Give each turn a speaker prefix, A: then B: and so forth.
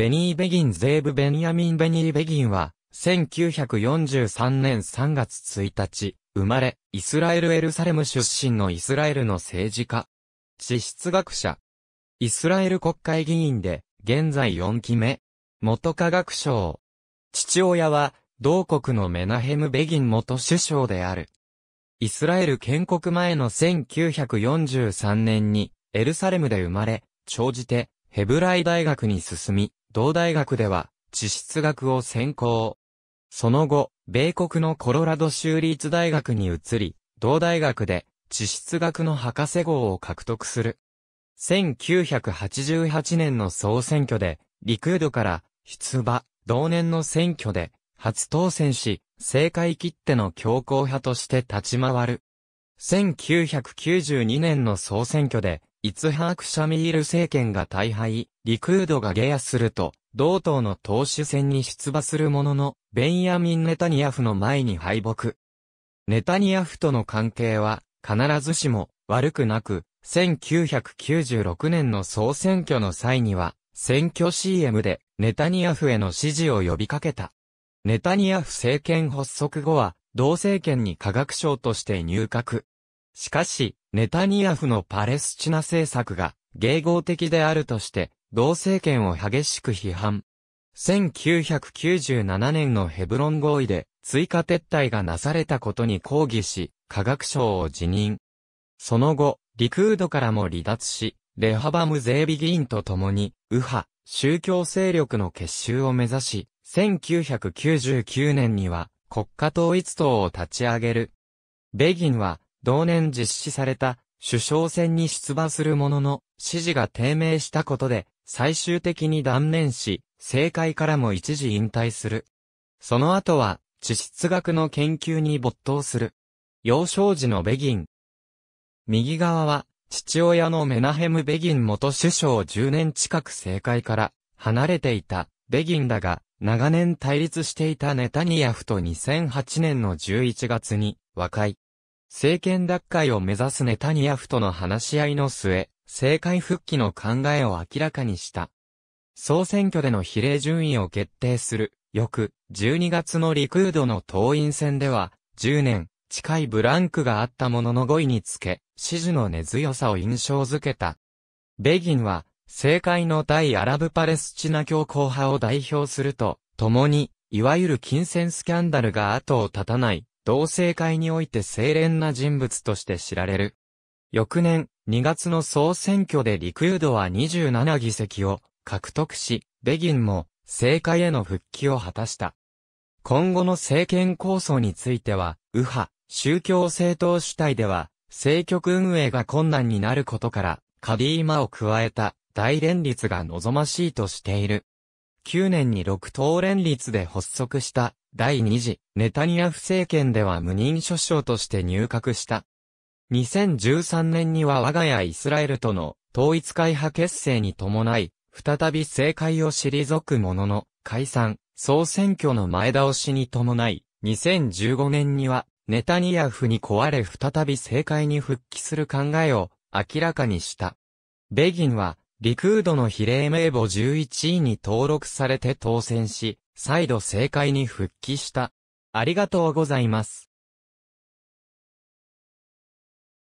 A: ベニー・ベギン・ゼーブ・ベニヤミン・ベニー・ベギンは、1943年3月1日、生まれ、イスラエル・エルサレム出身のイスラエルの政治家。地質学者。イスラエル国会議員で、現在4期目。元科学省。父親は、同国のメナヘム・ベギン元首相である。イスラエル建国前の1943年にエルサレムで生まれ、長じてヘブライ大学に進み、同大学では、地質学を専攻。その後、米国のコロラド州立大学に移り、同大学で地質学の博士号を獲得する。1988年の総選挙で、リクードから出馬、同年の選挙で初当選し、政界切手の強硬派として立ち回る。1992年の総選挙で、イツハーク・シャミール政権が大敗、リクードが下野すると、同党の党首選に出馬するものの、ベンヤミン・ネタニヤフの前に敗北。ネタニヤフとの関係は、必ずしも、悪くなく、1996年の総選挙の際には、選挙 CM で、ネタニヤフへの支持を呼びかけた。ネタニヤフ政権発足後は、同政権に科学省として入閣。しかし、ネタニヤフのパレスチナ政策が、迎合的であるとして、同政権を激しく批判。1997年のヘブロン合意で、追加撤退がなされたことに抗議し、科学省を辞任。その後、リクードからも離脱し、レハバム・ゼービ議員と共に、右派、宗教勢力の結集を目指し、1999年には国家統一党を立ち上げる。ベギンは同年実施された首相選に出馬するものの、支持が低迷したことで、最終的に断念し、政界からも一時引退する。その後は、地質学の研究に没頭する。幼少時のベギン。右側は、父親のメナヘム・ベギン元首相10年近く政界から離れていたベギンだが、長年対立していたネタニヤフと2008年の11月に和解。政権奪回を目指すネタニヤフとの話し合いの末、政界復帰の考えを明らかにした。総選挙での比例順位を決定する、翌、12月のリクードの党員選では、10年、近いブランクがあったものの5位につけ、支持の根強さを印象づけた。ベギンは、政界の対アラブパレスチナ強硬派を代表すると、共に、いわゆる金銭スキャンダルが後を絶たない、同性会において清廉な人物として知られる。翌年、2月の総選挙でリクードは27議席を獲得し、ベギンも政界への復帰を果たした。今後の政権構想については、右派、宗教政党主体では、政局運営が困難になることから、カディーマを加えた大連立が望ましいとしている。9年に6党連立で発足した第2次ネタニヤフ政権では無任所長として入閣した。2013年には我が家イスラエルとの統一会派結成に伴い、再び政界を退くものの、解散、総選挙の前倒しに伴い、2015年には、ネタニヤフに壊れ再び政界に復帰する考えを明らかにした。ベギンは、リクードの比例名簿11位に登録されて当選し、再度政界に復帰した。ありがとうございます。